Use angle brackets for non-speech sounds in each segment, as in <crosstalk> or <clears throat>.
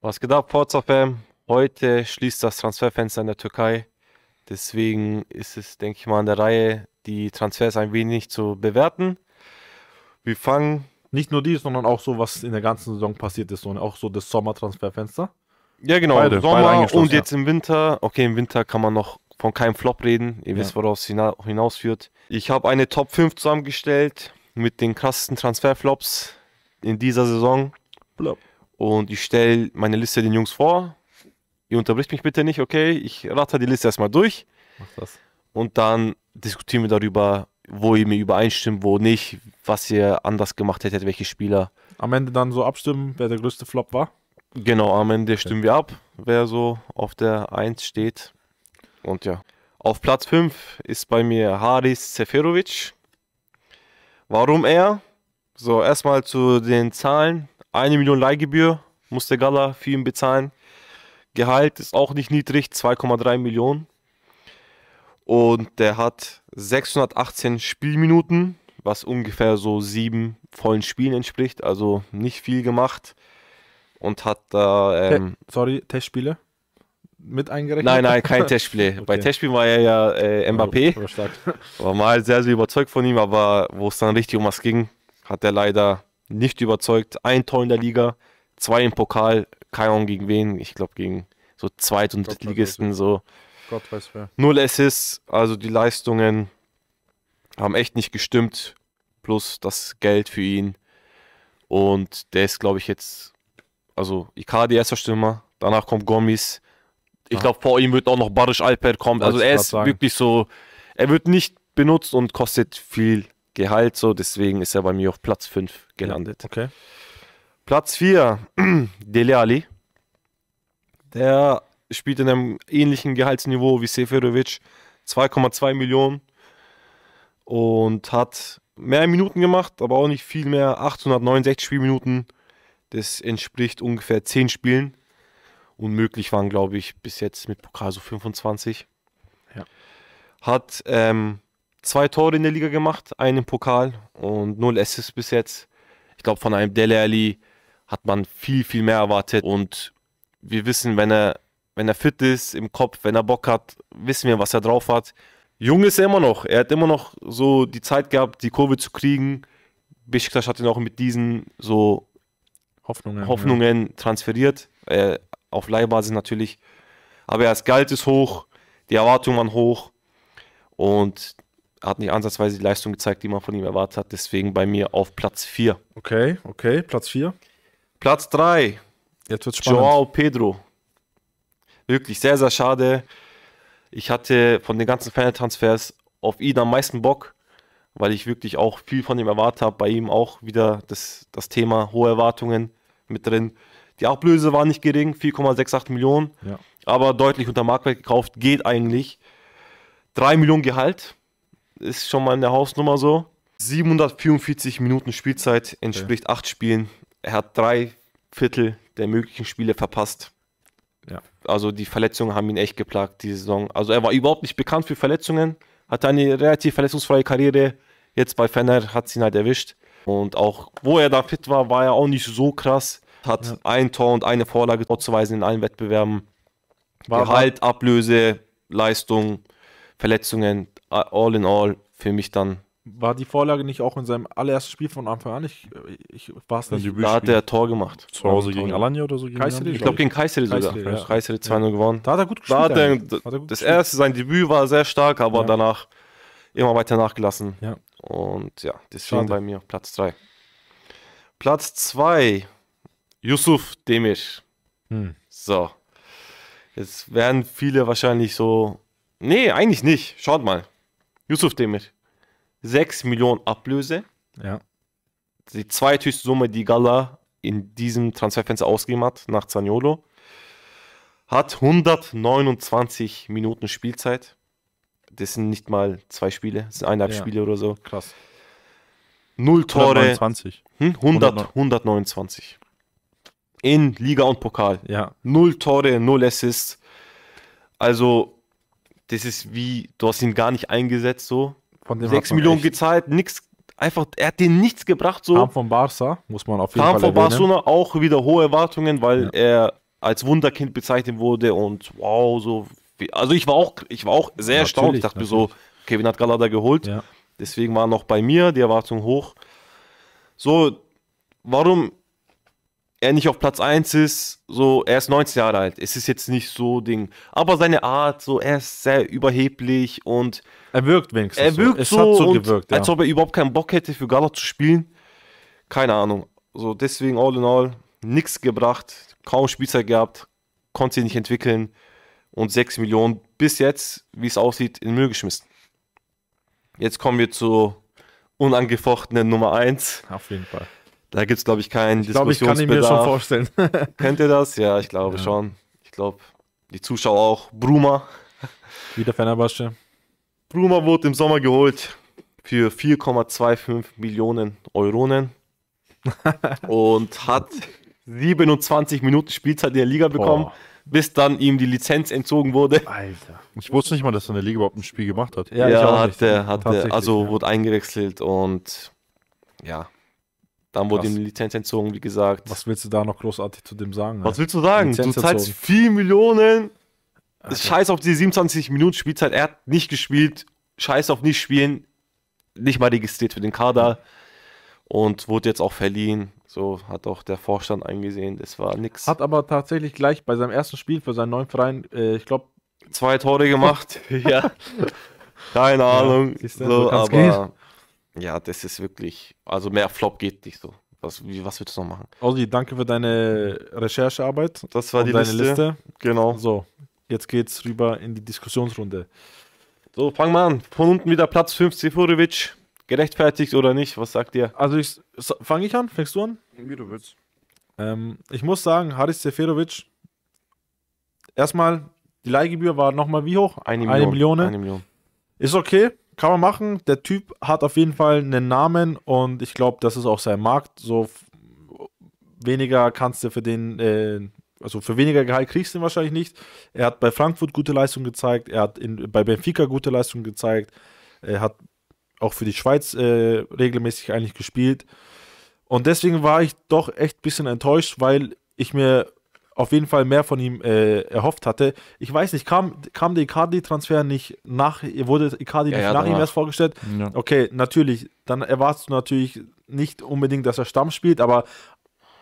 Was geht ab, Forza Fam? Heute schließt das Transferfenster in der Türkei. Deswegen ist es, denke ich mal, an der Reihe, die Transfers ein wenig zu bewerten. Wir fangen. Nicht nur die, sondern auch so, was in der ganzen Saison passiert ist, und auch so das Sommertransferfenster. Ja, genau. Beide, Sommer beide und jetzt ja. im Winter. Okay, im Winter kann man noch von keinem Flop reden. Ihr ja. wisst, es hinausführt. Ich habe eine Top 5 zusammengestellt mit den krassesten Transferflops in dieser Saison. Flop und ich stelle meine Liste den Jungs vor. Ihr unterbricht mich bitte nicht, okay? Ich rate die Liste erstmal durch. Mach das. Und dann diskutieren wir darüber, wo ihr mir übereinstimmt, wo nicht, was ihr anders gemacht hättet, welche Spieler. Am Ende dann so abstimmen, wer der größte Flop war? Genau, am Ende okay. stimmen wir ab, wer so auf der 1 steht. Und ja. Auf Platz 5 ist bei mir Haris Seferovic. Warum er? So, erstmal zu den Zahlen eine Million Leihgebühr muss der Gala für ihn bezahlen. Gehalt ist auch nicht niedrig, 2,3 Millionen. Und der hat 618 Spielminuten, was ungefähr so sieben vollen Spielen entspricht, also nicht viel gemacht. Und hat da. Ähm, sorry, Testspiele? mit eingerechnet? Nein, nein, kein <laughs> Testspiel. Okay. Bei Testspielen war er ja äh, Mbappé. war mal sehr, sehr überzeugt von ihm, aber wo es dann richtig um was ging, hat er leider nicht überzeugt. Ein Tor in der Liga, zwei im Pokal, keine Ahnung gegen wen, ich glaube gegen so Zweit- und Drittligisten, so. Gott weiß wer. Null Assists, also die Leistungen haben echt nicht gestimmt, plus das Geld für ihn. Und der ist, glaube ich, jetzt, also Icardi erster Stürmer, danach kommt Gomis. Ich glaube, vor ihm wird auch noch Barisch Alper kommen. Also er ist sagen. wirklich so, er wird nicht benutzt und kostet viel Gehalt so, deswegen ist er bei mir auf Platz 5 gelandet. Okay. Platz 4, <clears throat> Dele Ali. Der spielt in einem ähnlichen Gehaltsniveau wie Seferovic. 2,2 Millionen und hat mehr Minuten gemacht, aber auch nicht viel mehr. 869 Spielminuten. Das entspricht ungefähr 10 Spielen. Unmöglich waren, glaube ich, bis jetzt mit Pokal so 25. Ja. Hat ähm, zwei Tore in der Liga gemacht, einen im Pokal und null Assists bis jetzt. Ich glaube, von einem Dele Ali hat man viel, viel mehr erwartet. Und wir wissen, wenn er, wenn er fit ist im Kopf, wenn er Bock hat, wissen wir, was er drauf hat. Jung ist er immer noch. Er hat immer noch so die Zeit gehabt, die Kurve zu kriegen. Besiktas hat ihn auch mit diesen so Hoffnungen, Hoffnungen ja. transferiert. Äh, auf Leihbasis natürlich. Aber ja, das Gehalt ist hoch, die Erwartungen waren hoch. Und hat nicht ansatzweise die Leistung gezeigt, die man von ihm erwartet hat. Deswegen bei mir auf Platz 4. Okay, okay, Platz 4. Platz 3. Jetzt wird's spannend. Joao Pedro. Wirklich sehr, sehr schade. Ich hatte von den ganzen Fan-Transfers auf ihn am meisten Bock, weil ich wirklich auch viel von ihm erwartet habe. Bei ihm auch wieder das, das Thema hohe Erwartungen mit drin. Die Ablöse war nicht gering, 4,68 Millionen, ja. aber deutlich unter Marktwert gekauft, geht eigentlich. 3 Millionen Gehalt, ist schon mal in der Hausnummer so. 744 Minuten Spielzeit entspricht okay. acht Spielen. Er hat drei Viertel der möglichen Spiele verpasst. Ja. Also die Verletzungen haben ihn echt geplagt, die Saison. Also er war überhaupt nicht bekannt für Verletzungen, hatte eine relativ verletzungsfreie Karriere. Jetzt bei Fenner hat sie ihn halt erwischt. Und auch, wo er da fit war, war er auch nicht so krass. Hat ja. ein Tor und eine Vorlage vorzuweisen in allen Wettbewerben. War Gehalt, Ablöse, Leistung, Verletzungen, all in all für mich dann. War die Vorlage nicht auch in seinem allerersten Spiel von Anfang an? Ich, ich war es nicht. Da hat er Tor gemacht. Zu Hause gegen Alanya oder so? Gegen Kayseri, ich glaube gegen Kayseri sogar. Kayseri, ja. Kayseri 2-0 ja. gewonnen. Da hat er gut gespielt. Da hat er, hat er das gespielt. erste, sein Debüt war sehr stark, aber ja. danach immer weiter nachgelassen. Ja. Und ja, deswegen Schade. bei mir Platz 3. Platz 2, Yusuf Demir. Hm. So. Jetzt werden viele wahrscheinlich so. Nee, eigentlich nicht. Schaut mal. Yusuf Demir. 6 Millionen Ablöse. Ja. Die zweithöchste Summe, die Gala in diesem Transferfenster ausgegeben hat, nach Zaniolo. Hat 129 Minuten Spielzeit. Das sind nicht mal zwei Spiele, das sind eineinhalb ja. Spiele oder so. Krass. Null Tore. 129. Hm? 100, 129. In Liga und Pokal. Ja. Null Tore, null Assists. Also das ist wie, du hast ihn gar nicht eingesetzt, so. Von dem 6 Millionen gezahlt, nichts, einfach, er hat dir nichts gebracht, so. Kam von Barca, muss man auf jeden Kam Fall von Barcelona auch wieder hohe Erwartungen, weil ja. er als Wunderkind bezeichnet wurde und wow, so. Also ich war auch, ich war auch sehr natürlich, erstaunt. Ich dachte natürlich. mir so, Kevin hat Galada geholt. Ja. Deswegen war noch bei mir die Erwartung hoch. So, warum er nicht auf Platz 1 ist, so, er ist 19 Jahre alt. Es ist jetzt nicht so Ding. Aber seine Art, so, er ist sehr überheblich und. Er wirkt wenigstens. Er wirkt so. so, so gewirkt, ja. Als ob er überhaupt keinen Bock hätte, für Gala zu spielen. Keine Ahnung. So, deswegen, all in all, nichts gebracht, kaum Spielzeit gehabt, konnte sich nicht entwickeln und 6 Millionen bis jetzt, wie es aussieht, in den Müll geschmissen. Jetzt kommen wir zur unangefochtenen Nummer 1. Auf jeden Fall. Da gibt es, glaube ich, keinen ich glaub, Diskussionsbedarf. Ich glaube, ich mir schon vorstellen. <laughs> Kennt ihr das? Ja, ich glaube ja. schon. Ich glaube, die Zuschauer auch. Bruma. Wieder Fenerbahce. Bruma wurde im Sommer geholt für 4,25 Millionen Euronen <laughs> und hat 27 Minuten Spielzeit in der Liga bekommen, Boah. bis dann ihm die Lizenz entzogen wurde. Alter. Ich wusste nicht mal, dass er in der Liga überhaupt ein Spiel gemacht hat. Ja, ja hat er, hat er, also ja. wurde eingewechselt und ja, dann wurde ihm die Lizenz entzogen, wie gesagt. Was willst du da noch großartig zu dem sagen? Was ne? willst du sagen? Lizenz du zahlst 4 Millionen. Alter. Scheiß auf die 27 Minuten Spielzeit. Er hat nicht gespielt. Scheiß auf nicht spielen. Nicht mal registriert für den Kader. Und wurde jetzt auch verliehen. So hat auch der Vorstand eingesehen. Das war nix. Hat aber tatsächlich gleich bei seinem ersten Spiel für seinen neuen Verein, äh, ich glaube. Zwei Tore gemacht. <laughs> ja. Keine Ahnung. Ja, so, aber. Gehen. Ja, das ist wirklich. Also mehr Flop geht nicht so. Was, wie, was willst du noch machen? Ossi, danke für deine Recherchearbeit. Das war die deine Liste. Liste. Genau. So, jetzt geht's rüber in die Diskussionsrunde. So, fang mal an. Von unten wieder Platz 5, Sefurovic. Gerechtfertigt oder nicht? Was sagt ihr? Also, ich, fange ich an? Fängst du an? Wie du willst. Ähm, ich muss sagen, Haris Seferovic, erstmal, die Leihgebühr war nochmal wie hoch? Eine Million. Eine Million. Ne? Eine Million. Ist okay kann man machen. Der Typ hat auf jeden Fall einen Namen und ich glaube, das ist auch sein Markt. So weniger kannst du für den, äh, also für weniger Gehalt kriegst du ihn wahrscheinlich nicht. Er hat bei Frankfurt gute Leistung gezeigt, er hat in, bei Benfica gute Leistung gezeigt, er hat auch für die Schweiz äh, regelmäßig eigentlich gespielt. Und deswegen war ich doch echt ein bisschen enttäuscht, weil ich mir auf jeden Fall mehr von ihm äh, erhofft hatte. Ich weiß nicht, kam, kam der Icardi-Transfer nicht nach, wurde Icardi ja, nicht ja, nach ihm erst vorgestellt? Ja. Okay, natürlich, dann erwartest du natürlich nicht unbedingt, dass er Stamm spielt, aber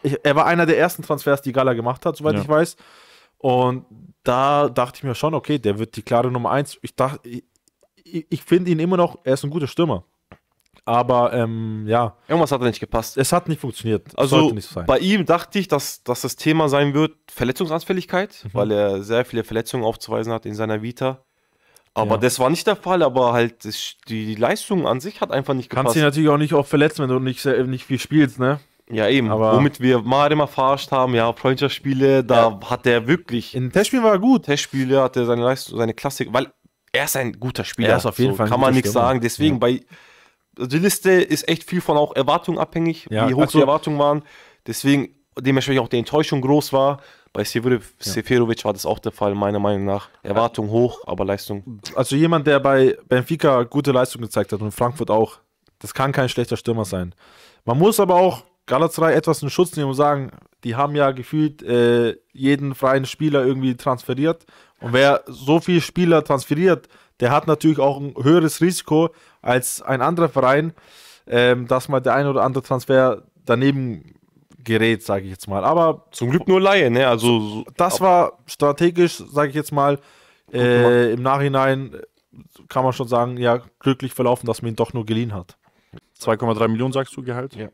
ich, er war einer der ersten Transfers, die Gala gemacht hat, soweit ich weiß. Und da dachte ich mir schon, okay, der wird die klare Nummer 1. Ich dachte, ich, ich finde ihn immer noch, er ist ein guter Stürmer aber ähm, ja. Irgendwas hat da nicht gepasst. Es hat nicht funktioniert. Also nicht so bei ihm dachte ich, dass, dass das Thema sein wird Verletzungsanfälligkeit, mhm. weil er sehr viele Verletzungen aufzuweisen hat in seiner Vita. Aber ja. das war nicht der Fall, aber halt die Leistung an sich hat einfach nicht gepasst. Kannst dich natürlich auch nicht oft verletzen, wenn du nicht, nicht viel spielst, ne? Ja, eben. Aber Womit wir Mario mal verarscht haben, ja, Freundschaftsspiele, da ja. hat er wirklich. In Testspielen war er gut. Testspiele hat er seine Leistung, seine Klassik, weil er ist ein guter Spieler. Er ist auf jeden so, Fall. Kann man nichts sagen. Deswegen ja. bei also die Liste ist echt viel von auch Erwartungen abhängig, ja, wie hoch also, die Erwartungen waren. Deswegen dementsprechend auch die Enttäuschung groß war. Bei Seferovic ja. war das auch der Fall, meiner Meinung nach. Erwartung hoch, aber Leistung. Also jemand, der bei Benfica gute Leistung gezeigt hat und Frankfurt auch, das kann kein schlechter Stürmer sein. Man muss aber auch Galatasaray etwas in Schutz nehmen und sagen, die haben ja gefühlt äh, jeden freien Spieler irgendwie transferiert. Und wer so viele Spieler transferiert, der hat natürlich auch ein höheres Risiko als ein anderer Verein, ähm, dass mal der ein oder andere Transfer daneben gerät, sage ich jetzt mal. Aber zum Glück nur Laie, ne? Also das war strategisch, sage ich jetzt mal. Äh, Im Nachhinein äh, kann man schon sagen, ja, glücklich verlaufen, dass man ihn doch nur geliehen hat. 2,3 Millionen sagst du Gehalt? Ja.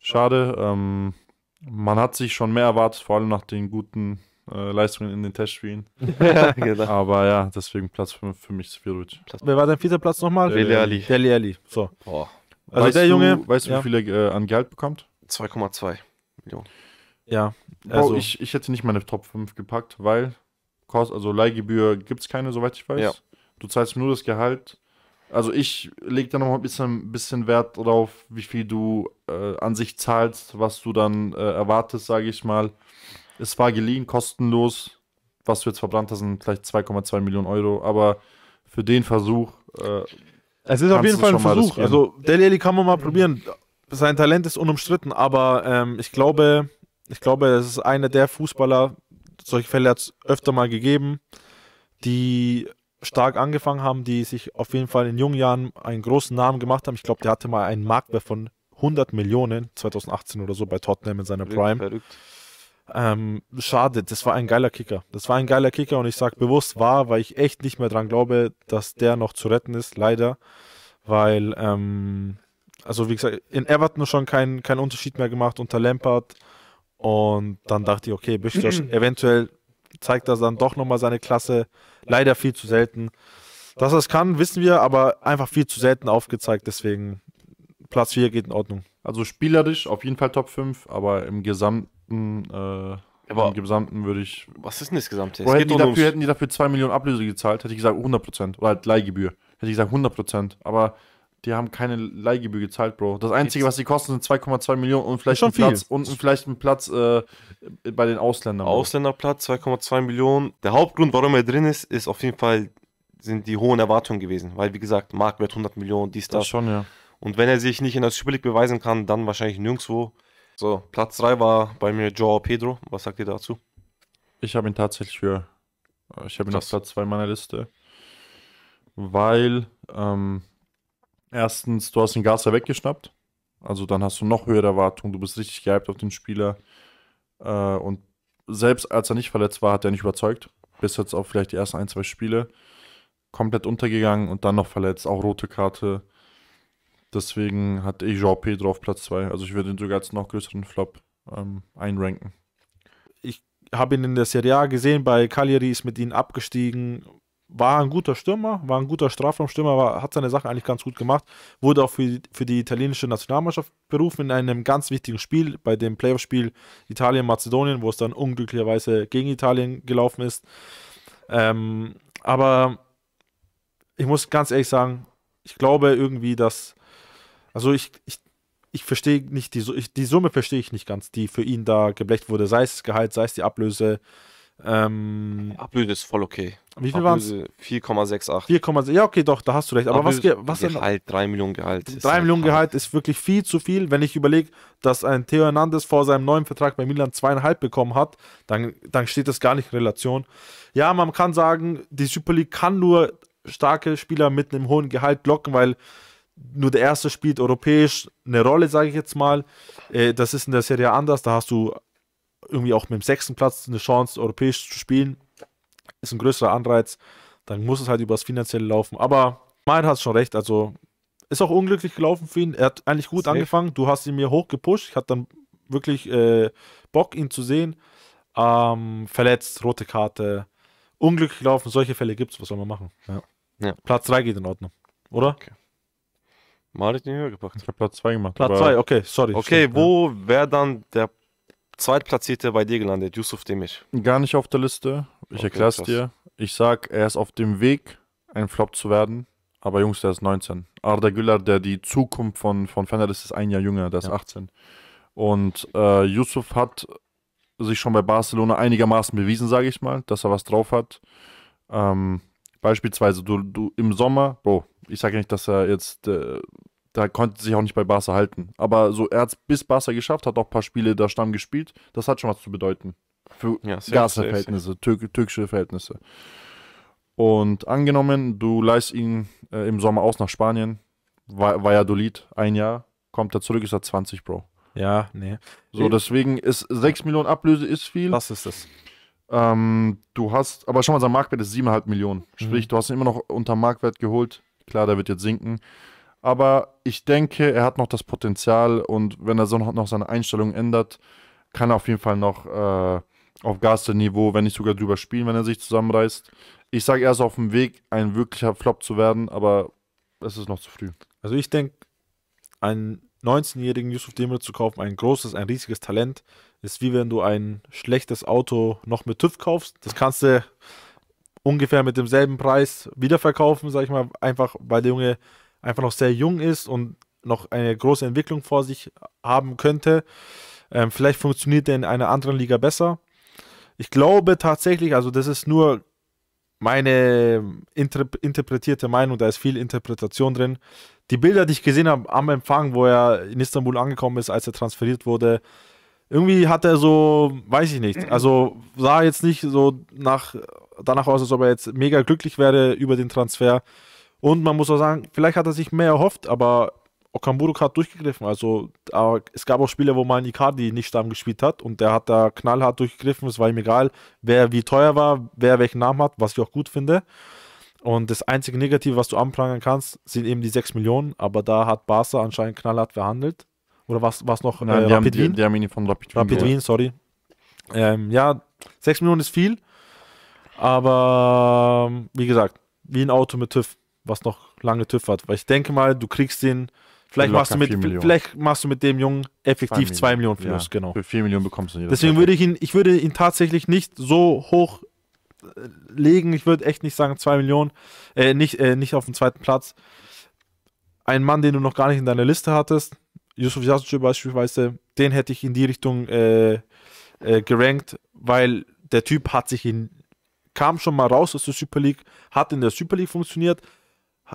Schade. Ähm, man hat sich schon mehr erwartet, vor allem nach den guten äh, Leistungen in den Testspielen. <laughs> ja, genau. Aber ja, deswegen Platz 5 für mich Sviruc. Wer war dein vierter Platz nochmal? Dele Ali. Dele Ali. So. Boah. Also weißt der Junge. Du, weißt du, ja. wie viel er äh, an Gehalt bekommt? 2,2 Millionen. Ja. Also. Oh, ich, ich hätte nicht meine Top 5 gepackt, weil Kost, also Leihgebühr gibt es keine, soweit ich weiß. Ja. Du zahlst nur das Gehalt. Also ich lege da noch ein bisschen, bisschen Wert drauf, wie viel du äh, an sich zahlst, was du dann äh, erwartest, sage ich mal. Es war geliehen, kostenlos. Was du jetzt verbrannt hast, sind vielleicht 2,2 Millionen Euro. Aber für den Versuch. Äh, es ist auf jeden Fall ein Versuch. Also, Deli Alli kann man mal probieren. Sein Talent ist unumstritten, aber ähm, ich glaube, ich glaube, es ist einer der Fußballer, solche Fälle hat es öfter mal gegeben, die stark angefangen haben, die sich auf jeden Fall in jungen Jahren einen großen Namen gemacht haben. Ich glaube, der hatte mal einen Marktwert von 100 Millionen 2018 oder so bei Tottenham in seiner Prime. Verrückt. Ähm, schade, das war ein geiler Kicker. Das war ein geiler Kicker und ich sage bewusst war, weil ich echt nicht mehr dran glaube, dass der noch zu retten ist, leider. Weil, ähm, also wie gesagt, in Everton schon keinen kein Unterschied mehr gemacht unter Lampard. Und dann dachte ich, okay, Bischtosch, <clears throat> eventuell zeigt er dann doch nochmal seine Klasse. Leider viel zu selten. Dass er es kann, wissen wir, aber einfach viel zu selten aufgezeigt. Deswegen Platz 4 geht in Ordnung. Also spielerisch auf jeden Fall Top 5, aber im Gesamt gesamten, äh, aber im gesamten würde ich. Was ist denn das gesamte? Oder hätten die, dafür, hätten, die dafür, 2 Millionen Ablöse gezahlt, hätte ich gesagt 100%. Prozent. Oder halt Leihgebühr. Hätte ich gesagt 100%. Prozent. Aber die haben keine Leihgebühr gezahlt, Bro. Das Einzige, was die kosten, sind 2,2 Millionen und vielleicht schon ein Platz. Viel. Und vielleicht ein Platz äh, bei den Ausländern. Bro. Ausländerplatz, 2,2 Millionen. Der Hauptgrund, warum er drin ist, ist auf jeden Fall sind die hohen Erwartungen gewesen. Weil, wie gesagt, Marktwert 100 Millionen, dies, das. Das schon, ja. Und wenn er sich nicht in der Super beweisen kann, dann wahrscheinlich nirgendwo. So, Platz 3 war bei mir Joao Pedro. Was sagt ihr dazu? Ich habe ihn tatsächlich für. Äh, ich habe ihn auf Platz 2 meiner Liste. Weil, ähm, erstens, du hast den Gasser weggeschnappt. Also dann hast du noch höhere Erwartungen. Du bist richtig gehypt auf den Spieler. Äh, und selbst als er nicht verletzt war, hat er nicht überzeugt. Bis jetzt auf vielleicht die ersten ein, zwei Spiele. Komplett untergegangen und dann noch verletzt. Auch rote Karte. Deswegen hatte ich Jean-Pedro auf Platz 2. Also ich würde ihn sogar als noch größeren Flop ähm, einranken. Ich habe ihn in der Serie A gesehen, bei Cagliari ist mit ihm abgestiegen. War ein guter Stürmer, war ein guter Strafraumstürmer, war, hat seine Sache eigentlich ganz gut gemacht. Wurde auch für, für die italienische Nationalmannschaft berufen in einem ganz wichtigen Spiel, bei dem Playoff-Spiel Italien-Mazedonien, wo es dann unglücklicherweise gegen Italien gelaufen ist. Ähm, aber ich muss ganz ehrlich sagen, ich glaube irgendwie, dass also ich, ich, ich verstehe nicht, die, ich, die Summe verstehe ich nicht ganz, die für ihn da geblecht wurde, sei es das Gehalt, sei es die Ablöse. Ähm, Ablöse ist voll okay. Wie viel waren es? 4,68. 4,6. Ja, okay, doch, da hast du recht. Aber Ablöse, was, was Gehalt, 3 Millionen Gehalt. 3 halt Millionen Gehalt ist wirklich viel zu viel. Wenn ich überlege, dass ein Theo Hernandez vor seinem neuen Vertrag bei Milan zweieinhalb bekommen hat, dann, dann steht das gar nicht in Relation. Ja, man kann sagen, die Super League kann nur starke Spieler mit einem hohen Gehalt locken, weil nur der erste spielt europäisch eine Rolle, sage ich jetzt mal. Äh, das ist in der Serie anders. Da hast du irgendwie auch mit dem sechsten Platz eine Chance, europäisch zu spielen. Ist ein größerer Anreiz. Dann muss es halt übers Finanzielle laufen. Aber mein hat schon recht. Also ist auch unglücklich gelaufen für ihn. Er hat eigentlich gut Safe. angefangen. Du hast ihn mir hochgepusht. Ich hatte dann wirklich äh, Bock, ihn zu sehen. Ähm, verletzt, rote Karte, unglücklich gelaufen. Solche Fälle gibt es. Was soll man machen? Ja. Ja. Platz 3 geht in Ordnung, oder? Okay. Mal ich den höher gepackt. Ich habe Platz 2 gemacht. Platz 2, okay, sorry. Okay, stimmt, wo ja. wäre dann der Zweitplatzierte bei dir gelandet? Yusuf Demir. Gar nicht auf der Liste. Ich okay, erkläre es dir. Ich sag, er ist auf dem Weg, ein Flop zu werden. Aber Jungs, der ist 19. Arda Güller, der die Zukunft von, von ist, ist ein Jahr jünger, der ist ja. 18. Und äh, Yusuf hat sich schon bei Barcelona einigermaßen bewiesen, sage ich mal, dass er was drauf hat. Ähm, Beispielsweise, du, du im Sommer, Bro, ich sage ja nicht, dass er jetzt, äh, da konnte sich auch nicht bei Barca halten. Aber so, er hat es bis Barca geschafft, hat auch ein paar Spiele da Stamm gespielt. Das hat schon was zu bedeuten. Für ja, Gasverhältnisse, türk türkische Verhältnisse. Und angenommen, du leist ihn äh, im Sommer aus nach Spanien, Valladolid, ein Jahr, kommt er zurück, ist er 20, Bro. Ja, nee. So, deswegen ist 6 Millionen Ablöse ist viel. Was ist das? Ähm, du hast, aber schon mal, sein Marktwert ist 7,5 Millionen. Mhm. Sprich, mhm. du hast ihn immer noch unter Marktwert geholt. Klar, der wird jetzt sinken. Aber ich denke, er hat noch das Potenzial und wenn er so noch, noch seine Einstellung ändert, kann er auf jeden Fall noch äh, auf Gaster-Niveau, wenn nicht sogar drüber spielen, wenn er sich zusammenreißt. Ich sage, er ist auf dem Weg, ein wirklicher Flop zu werden, aber es ist noch zu früh. Also ich denke, ein 19-jährigen Yusuf Demir zu kaufen, ein großes, ein riesiges Talent, ist wie wenn du ein schlechtes Auto noch mit TÜV kaufst. Das kannst du ungefähr mit demselben Preis wiederverkaufen, sag ich mal, einfach weil der Junge einfach noch sehr jung ist und noch eine große Entwicklung vor sich haben könnte. Ähm, vielleicht funktioniert er in einer anderen Liga besser. Ich glaube tatsächlich, also das ist nur meine interp interpretierte Meinung, da ist viel Interpretation drin die Bilder, die ich gesehen habe am Empfang, wo er in Istanbul angekommen ist, als er transferiert wurde, irgendwie hat er so, weiß ich nicht, also sah jetzt nicht so nach, danach aus, als ob er jetzt mega glücklich wäre über den Transfer. Und man muss auch sagen, vielleicht hat er sich mehr erhofft, aber Okamburuk hat durchgegriffen. Also äh, es gab auch Spiele, wo man Icardi nicht Stamm gespielt hat und der hat da knallhart durchgegriffen. Es war ihm egal, wer wie teuer war, wer welchen Namen hat, was ich auch gut finde. Und das einzige Negative, was du anprangern kannst, sind eben die 6 Millionen. Aber da hat Barca anscheinend knallhart verhandelt. Oder war es noch? Nein, äh, Rapid Wien? Der Mini von Rapid, Wien. Rapid Wien. sorry. Ähm, ja, 6 Millionen ist viel. Aber ähm, wie gesagt, wie ein Auto mit TÜV, was noch lange TÜV hat. Weil ich denke mal, du kriegst den. Vielleicht machst, du mit, vielleicht machst du mit dem Jungen effektiv 2 Millionen. Millionen, Plus, ja, genau. Für 4 Millionen bekommst du ihn. Deswegen würde ich ihn, ich würde ihn tatsächlich nicht so hoch legen. Ich würde echt nicht sagen 2 Millionen, äh, nicht, äh, nicht auf den zweiten Platz. Ein Mann, den du noch gar nicht in deiner Liste hattest, Yusuf Yasucu beispielsweise, den hätte ich in die Richtung äh, äh, gerankt, weil der Typ hat sich in, kam schon mal raus aus der Super League, hat in der Super League funktioniert,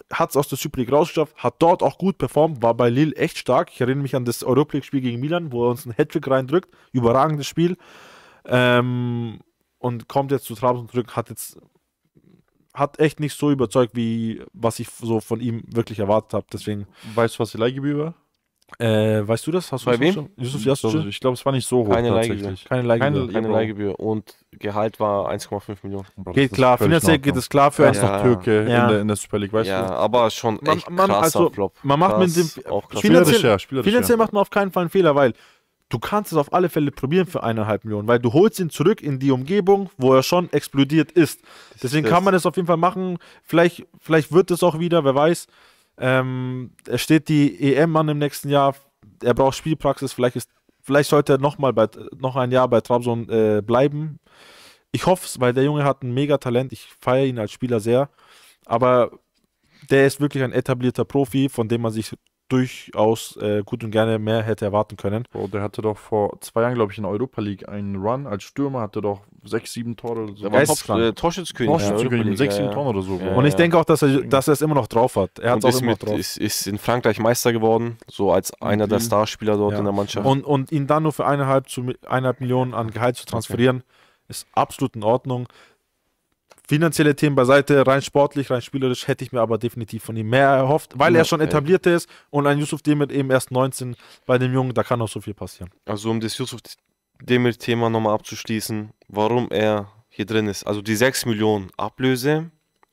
hat es aus der Super League rausgeschafft, hat dort auch gut performt, war bei Lille echt stark. Ich erinnere mich an das Europa League-Spiel gegen Milan, wo er uns einen Hattrick reindrückt. Überragendes Spiel. Ähm, und kommt jetzt zu Trabzon zurück, hat jetzt hat echt nicht so überzeugt, wie was ich so von ihm wirklich erwartet habe. Deswegen. Weißt du, was die Leihgebühr war? Äh, weißt du das? Hast du Bei wem? Yusuf Ich glaube, es war nicht so hoch keine Leihgebühr. Keine Leihgebühr. Keine, keine Leihgebühr. Und Gehalt war 1,5 Millionen. Bro, geht klar. Finanziell geht es klar für ja, einen Türke ja. In, der, in der Super League, weißt ja, du? aber schon man, echt man, krasser also, Flop. Man macht Krass, mit dem... Finanziell, finanziell macht man auf keinen Fall einen Fehler, weil du kannst es auf alle Fälle probieren für eineinhalb Millionen, weil du holst ihn zurück in die Umgebung, wo er schon explodiert ist. Deswegen kann man es auf jeden Fall machen. Vielleicht, vielleicht wird es auch wieder, wer weiß. Ähm, er steht die EM an im nächsten Jahr. Er braucht Spielpraxis. Vielleicht, ist, vielleicht sollte er noch, mal bei, noch ein Jahr bei Trabzon äh, bleiben. Ich hoffe es, weil der Junge hat ein mega Talent. Ich feiere ihn als Spieler sehr. Aber der ist wirklich ein etablierter Profi, von dem man sich durchaus äh, gut und gerne mehr hätte erwarten können. Bro, der hatte doch vor zwei Jahren, glaube ich, in der Europa League einen Run als Stürmer, hatte doch sechs, sieben Tore oder so. Der war Top, äh, Torschützkönig. Torschützkönig mit sechs, sieben Toren oder so. und ich denke auch, dass er, dass er es immer noch drauf hat. Er hat es auch immer mit, drauf. Ist, ist in Frankreich Meister geworden, so als einer der Starspieler dort ja. in der Mannschaft. Und, und ihn dann nur für eineinhalb, zu, eineinhalb Millionen an Gehalt zu transferieren, okay. ist absolut in Ordnung finanzielle Themen beiseite, rein sportlich, rein spielerisch hätte ich mir aber definitiv von ihm mehr erhofft, weil ja, er schon etabliert ist und ein Yusuf Demir eben erst 19 bei dem Jungen, da kann auch so viel passieren. Also um das Yusuf Demir-Thema nochmal abzuschließen, warum er hier drin ist. Also die 6 Millionen Ablöse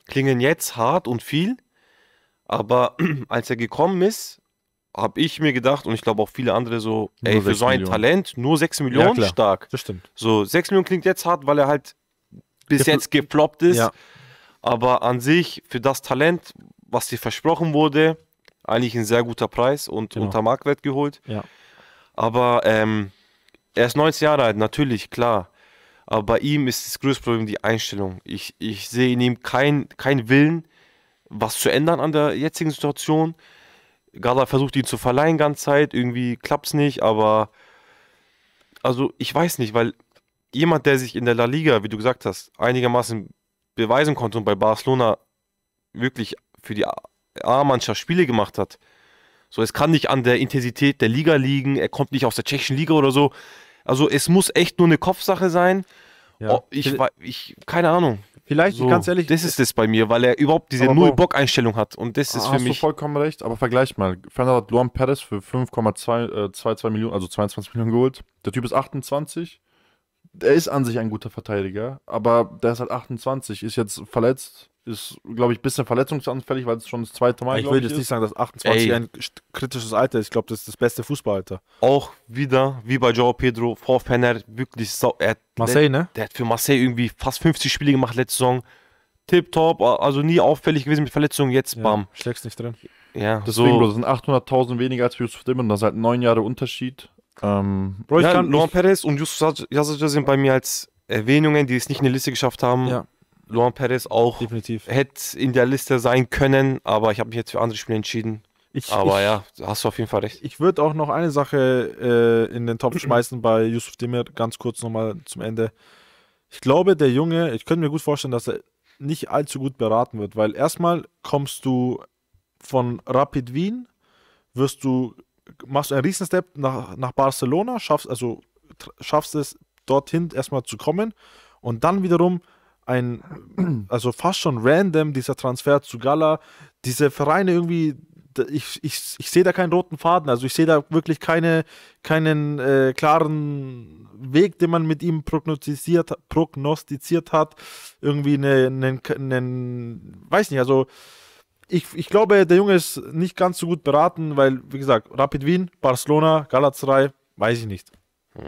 klingen jetzt hart und viel, aber <clears throat> als er gekommen ist, habe ich mir gedacht und ich glaube auch viele andere so, ey, für so ein Millionen. Talent nur 6 Millionen ja, stark. Das stimmt. So, 6 Millionen klingt jetzt hart, weil er halt bis jetzt gefloppt ist. Ja. Aber an sich, für das Talent, was dir versprochen wurde, eigentlich ein sehr guter Preis und genau. unter Marktwert geholt. Ja. Aber ähm, er ist 19 Jahre alt, natürlich, klar. Aber bei ihm ist das größte Problem die Einstellung. Ich, ich sehe in ihm keinen kein Willen, was zu ändern an der jetzigen Situation. Gala versucht ihn zu verleihen, ganze Zeit. Irgendwie klappt es nicht, aber. Also, ich weiß nicht, weil jemand, der sich in der La Liga, wie du gesagt hast, einigermaßen beweisen konnte und bei Barcelona wirklich für die A-Mannschaft Spiele gemacht hat. So, es kann nicht an der Intensität der Liga liegen, er kommt nicht aus der tschechischen Liga oder so. Also es muss echt nur eine Kopfsache sein. Ja. Oh, ich, ich, keine Ahnung. Vielleicht, so, ganz ehrlich. Das ist das bei mir, weil er überhaupt diese Null-Bock-Einstellung hat. Und das ist ah, für mich. Hast du vollkommen recht, aber vergleich mal. Ferner hat Luan Perez für 5,22 äh, Millionen, also 22 Millionen geholt. Der Typ ist 28 er ist an sich ein guter Verteidiger, aber der ist halt 28, ist jetzt verletzt, ist, glaube ich, ein bisschen verletzungsanfällig, weil es schon das zweite Mal ist. Ich will jetzt ist. nicht sagen, dass 28 Ey. ein kritisches Alter ist. Ich glaube, das ist das beste Fußballalter. Auch wieder, wie bei Joao Pedro, vor Fenner, wirklich sau. Er Marseille, ne? Der hat für Marseille irgendwie fast 50 Spiele gemacht letzte Saison. Tipptopp, also nie auffällig gewesen mit Verletzungen, jetzt ja, bam. Schlägst nicht drin. Ja, deswegen, so. Bro, das sind 800.000 weniger als für Yusuf Dimon, das ist halt neun Jahre Unterschied. Ähm, Bro, ich ja, kann, Laurent Perez und Yusuf Yazıcı sind bei mir als Erwähnungen, die es nicht in die Liste geschafft haben. Ja. Laurent Perez auch Definitiv. hätte in der Liste sein können, aber ich habe mich jetzt für andere Spiele entschieden. Ich, aber ich, ja, hast du auf jeden Fall recht. Ich würde auch noch eine Sache äh, in den Topf schmeißen bei Yusuf Demir, ganz kurz nochmal zum Ende. Ich glaube, der Junge, ich könnte mir gut vorstellen, dass er nicht allzu gut beraten wird, weil erstmal kommst du von Rapid Wien, wirst du machst du einen Riesenstep nach, nach Barcelona, schaffst, also, schaffst es dorthin erstmal zu kommen und dann wiederum ein, <clears throat> also fast schon random, dieser Transfer zu Gala, diese Vereine irgendwie, ich, ich, ich sehe da keinen roten Faden, also ich sehe da wirklich keine, keinen äh, klaren Weg, den man mit ihm prognostiziert, prognostiziert hat, irgendwie einen, einen, einen weiß nicht, also ich, ich glaube, der Junge ist nicht ganz so gut beraten, weil, wie gesagt, Rapid Wien, Barcelona, Galatasaray, weiß ich nicht. Hm.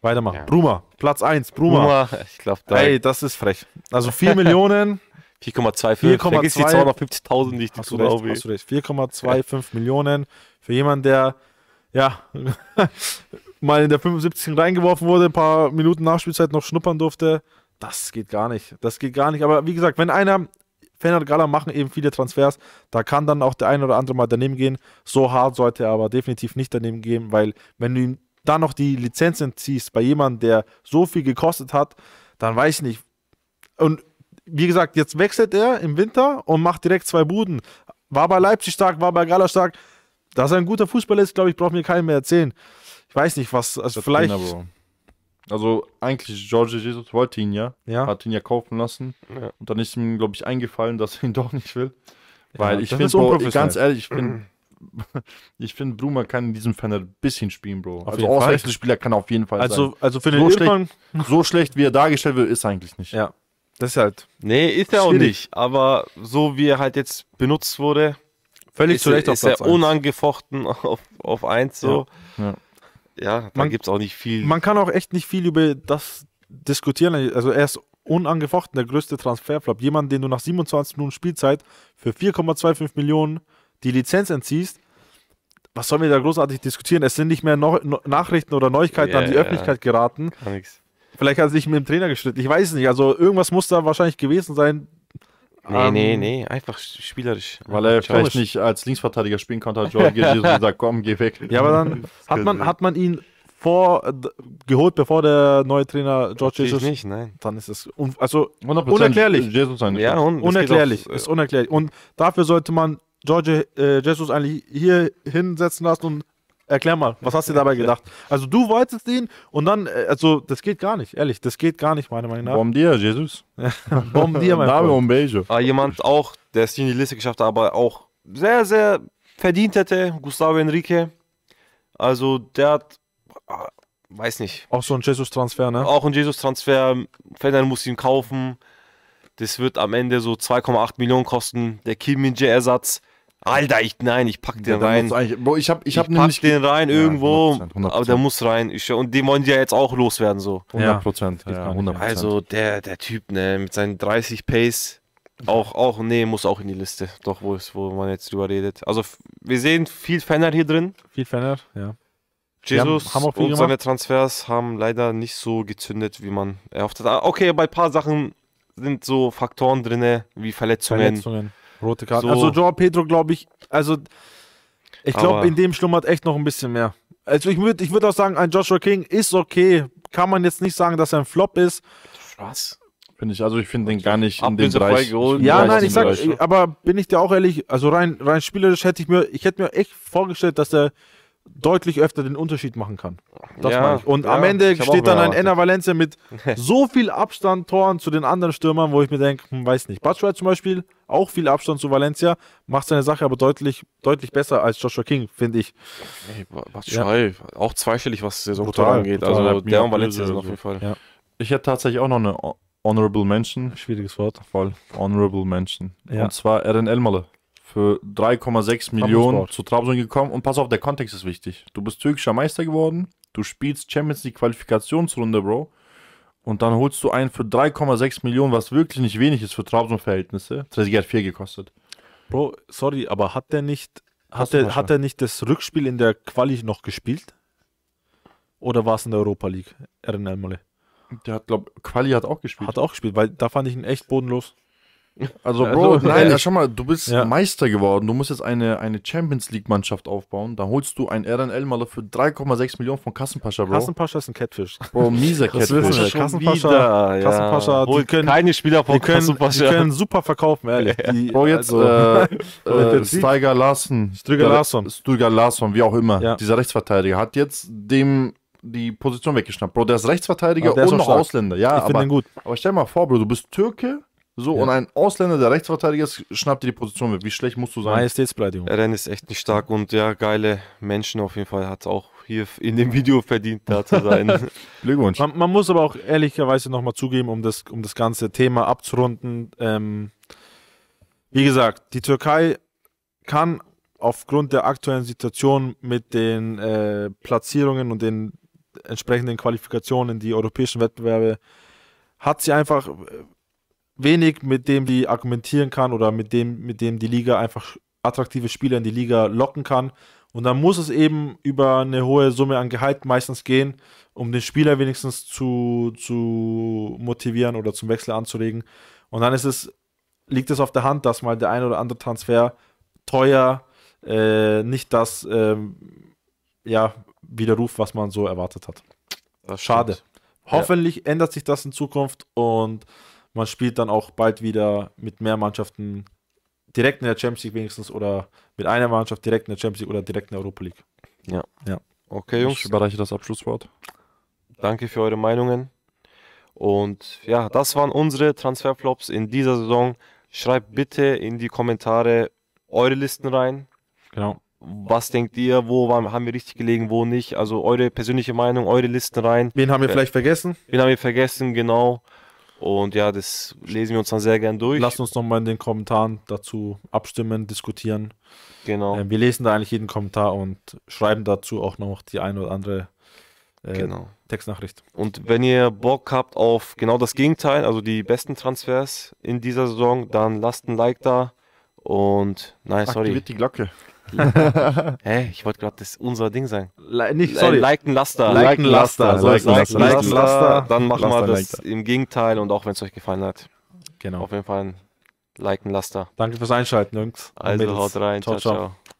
Weitermachen. Ja. Bruma, Platz 1, Bruma. Bruma ich glaube, da. Ey, das ist frech. Also 4 Millionen. 4,25. <laughs> 4,250.000, die ich hast du recht, aufwege. hast 4,25 Millionen für jemanden, der ja <laughs> mal in der 75 reingeworfen wurde, ein paar Minuten Nachspielzeit noch schnuppern durfte. Das geht gar nicht. Das geht gar nicht. Aber wie gesagt, wenn einer Feyenoord Gala machen eben viele Transfers. Da kann dann auch der ein oder andere mal daneben gehen. So hart sollte er aber definitiv nicht daneben gehen, weil wenn du ihm da noch die Lizenz entziehst bei jemandem, der so viel gekostet hat, dann weiß ich nicht. Und wie gesagt, jetzt wechselt er im Winter und macht direkt zwei Buden. War bei Leipzig stark, war bei Gala stark. Dass er ein guter Fußballer ist, glaube ich, braucht mir keinen mehr erzählen. Ich weiß nicht, was. Also, das vielleicht. Trainer, also eigentlich George Jesus wollte ihn ja, ja. hat ihn ja kaufen lassen ja. und dann ist ihm glaube ich eingefallen, dass er ihn <laughs> doch nicht will, weil ja, ich finde ganz ehrlich, ich finde mhm. <laughs> ich finde, Blumer kann in diesem Fall ein bisschen spielen, Bro. Auf also ausreichende Spieler kann er auf jeden Fall also, sein. Also für den so schlecht, <laughs> so schlecht, wie er dargestellt wird, ist eigentlich nicht. Ja, das ist halt. Nee, ist er auch nicht. Aber so wie er halt jetzt benutzt wurde, völlig zu Recht auf ist Platz er unangefochten auf, auf 1 so. Ja. ja ja, da gibt es auch nicht viel. Man kann auch echt nicht viel über das diskutieren. Also er ist unangefochten der größte Transferflop. Jemand, den du nach 27 Minuten Spielzeit für 4,25 Millionen die Lizenz entziehst, was sollen wir da großartig diskutieren? Es sind nicht mehr no Nachrichten oder Neuigkeiten yeah, an die yeah. Öffentlichkeit geraten. Vielleicht hat er sich mit dem Trainer gestritten. Ich weiß es nicht. Also irgendwas muss da wahrscheinlich gewesen sein, Nee, ähm, nee, nee, einfach spielerisch. Weil er vielleicht nicht als Linksverteidiger spielen konnte, hat George Jesus gesagt, <laughs> komm, geh weg. Ja, aber dann hat man, hat man ihn vor, geholt, bevor der neue Trainer George Jesus. Jesus. nicht, nein. Dann ist es un also unerklärlich. Jesus sein ja, un unerklärlich. Auf, ist äh, unerklärlich. Und dafür sollte man George äh, Jesus eigentlich hier hinsetzen lassen und Erklär mal, was hast du dabei gedacht? Also du wolltest ihn und dann, äh, also das geht gar nicht, ehrlich, das geht gar nicht, meiner Meinung nach. Bom dir, Jesus. <laughs> Bom dir, mein Name und Beige. Ah, jemand auch, der es in die Liste geschafft hat, aber auch sehr, sehr verdient hätte, Gustavo Enrique. Also der hat, ah, weiß nicht. Auch so ein Jesus-Transfer, ne? Auch ein Jesus-Transfer, Ferdinand muss ihn kaufen. Das wird am Ende so 2,8 Millionen kosten. Der Kim Min-Jae-Ersatz Alter, ich nein, ich pack den ja, rein. Boah, ich hab, ich, ich pack den rein irgendwo, ja, 100%, 100%. aber der muss rein. Ich, und die wollen die ja jetzt auch loswerden so. 100 Prozent. Ja, 100%. Also der, der Typ ne, mit seinen 30 Pace auch auch nee muss auch in die Liste. Doch wo ist, wo man jetzt drüber redet. Also wir sehen viel Fenner hier drin. Viel Fenner, ja. Jesus haben, haben und seine Transfers haben leider nicht so gezündet, wie man erhofft hat. Ah, okay, bei ein paar Sachen sind so Faktoren drin, wie Verletzungen. Verletzungen. Rote Karte. So. Also Joao Pedro, glaube ich, also ich glaube, in dem schlummert echt noch ein bisschen mehr. Also ich würde ich würd auch sagen, ein Joshua King ist okay. Kann man jetzt nicht sagen, dass er ein Flop ist. Was? Finde ich, also ich finde den gar nicht Ab in dem Bereich. Geholt, ja, nein, ich sag, Bereich. aber bin ich dir auch ehrlich, also rein, rein spielerisch hätte ich mir, ich hätte mir echt vorgestellt, dass er deutlich öfter den Unterschied machen kann. Das ja, ich. Und ja, am Ende steht dann ein Enna Valencia mit <laughs> so viel Abstand Toren zu den anderen Stürmern, wo ich mir denke, hm, weiß nicht. Batshuayi zum Beispiel, auch viel Abstand zu Valencia, macht seine Sache aber deutlich, deutlich besser als Joshua King, finde ich. Ey, was ja. Auch zweistellig, was die Saison angeht. Also der und Valencia sind auf jeden Fall. Ja. Ich hätte tatsächlich auch noch eine Honorable Mention. Schwieriges Wort. Voll. Honorable Mention. Ja. Und zwar Eren Elmalı. Für 3,6 Millionen zu Trabzon gekommen. Und pass auf, der Kontext ist wichtig. Du bist türkischer Meister geworden. Du spielst Champions League Qualifikationsrunde, Bro. Und dann holst du einen für 3,6 Millionen, was wirklich nicht wenig ist für Trabzon-Verhältnisse. Trezeguet hat 4 gekostet. Bro, sorry, aber hat der nicht, hat der, hat der nicht das Rückspiel in der Quali noch gespielt? Oder war es in der Europa League? Erinnern Der hat, glaube Quali hat auch gespielt. Hat auch gespielt, weil da fand ich ihn echt bodenlos. Also, Bro, also, nein, ja, schau mal, du bist ja. Meister geworden. Du musst jetzt eine, eine Champions League-Mannschaft aufbauen. Da holst du einen RNL maler für 3,6 Millionen von Kassenpascha, Bro. Kassenpascha ist ein Catfish. Bro, mieser Catfish. Kassenpascha, ja. Kassenpascha, die können, keine Spieler von die können, Kassenpascha. Die können super verkaufen, ehrlich. Die, Bro, jetzt, also, äh, <laughs> äh, Steiger Larsen. Stryger Larson. Stryger Larson, wie auch immer. Dieser Rechtsverteidiger hat jetzt dem die Position weggeschnappt. Bro, der ist Rechtsverteidiger ah, der und ist noch stark. Ausländer. Ja, ich aber, den gut. aber stell mal vor, Bro, du bist Türke so, ja. und ein Ausländer, der Rechtsverteidiger ist, schnappt dir die Position mit. Wie schlecht musst du sein? Majestätsbeleidigung. Eren ist echt nicht stark und ja, geile Menschen auf jeden Fall. Hat es auch hier in dem Video verdient, da zu sein. <laughs> Glückwunsch. Man, man, muss aber auch ehrlicherweise nochmal zugeben, um das, um das ganze Thema abzurunden. Ähm, wie gesagt, die Türkei kann aufgrund der aktuellen Situation mit den äh, Platzierungen und den entsprechenden Qualifikationen in die europäischen Wettbewerbe hat sie einfach äh, wenig, mit dem die argumentieren kann oder mit dem, mit dem die Liga einfach attraktive Spieler in die Liga locken kann. Und dann muss es eben über eine hohe Summe an Gehalt meistens gehen, um den Spieler wenigstens zu, zu motivieren oder zum Wechsel anzuregen. Und dann ist es, liegt es auf der Hand, dass mal der ein oder andere Transfer teuer äh, nicht das ähm, ja, widerruft, was man so erwartet hat. Schade. Hoffentlich ja. ändert sich das in Zukunft und man spielt dann auch bald wieder mit mehr Mannschaften direkt in der Champions League wenigstens oder mit einer Mannschaft direkt in der Champions League oder direkt in der Europa League. Ja. ja. Okay, Jungs. Ich überreiche das Abschlusswort. Danke für eure Meinungen. Und ja, das waren unsere Transferflops in dieser Saison. Schreibt bitte in die Kommentare eure Listen rein. Genau. Was denkt ihr? Wo haben wir richtig gelegen, wo nicht? Also eure persönliche Meinung, eure Listen rein. Wen haben wir äh, vielleicht vergessen? Wen haben wir vergessen, genau. Und ja, das lesen wir uns dann sehr gern durch. Lasst uns nochmal in den Kommentaren dazu abstimmen, diskutieren. Genau. Äh, wir lesen da eigentlich jeden Kommentar und schreiben dazu auch noch die ein oder andere äh, genau. Textnachricht. Und wenn ihr Bock habt auf genau das Gegenteil, also die besten Transfers in dieser Saison, dann lasst ein Like da. Und nein, sorry. Aktiviert die Glocke. Hä? Ich wollte gerade das unser Ding sein. Le nicht, äh, sorry. Liken Laster. Liken Laster. Liken Laster. Liken Laster. Dann machen wir das im Gegenteil und auch wenn es euch gefallen hat. Genau. Auf jeden Fall ein Liken Laster. Danke fürs Einschalten, Jungs. Also haut rein. ciao. ciao.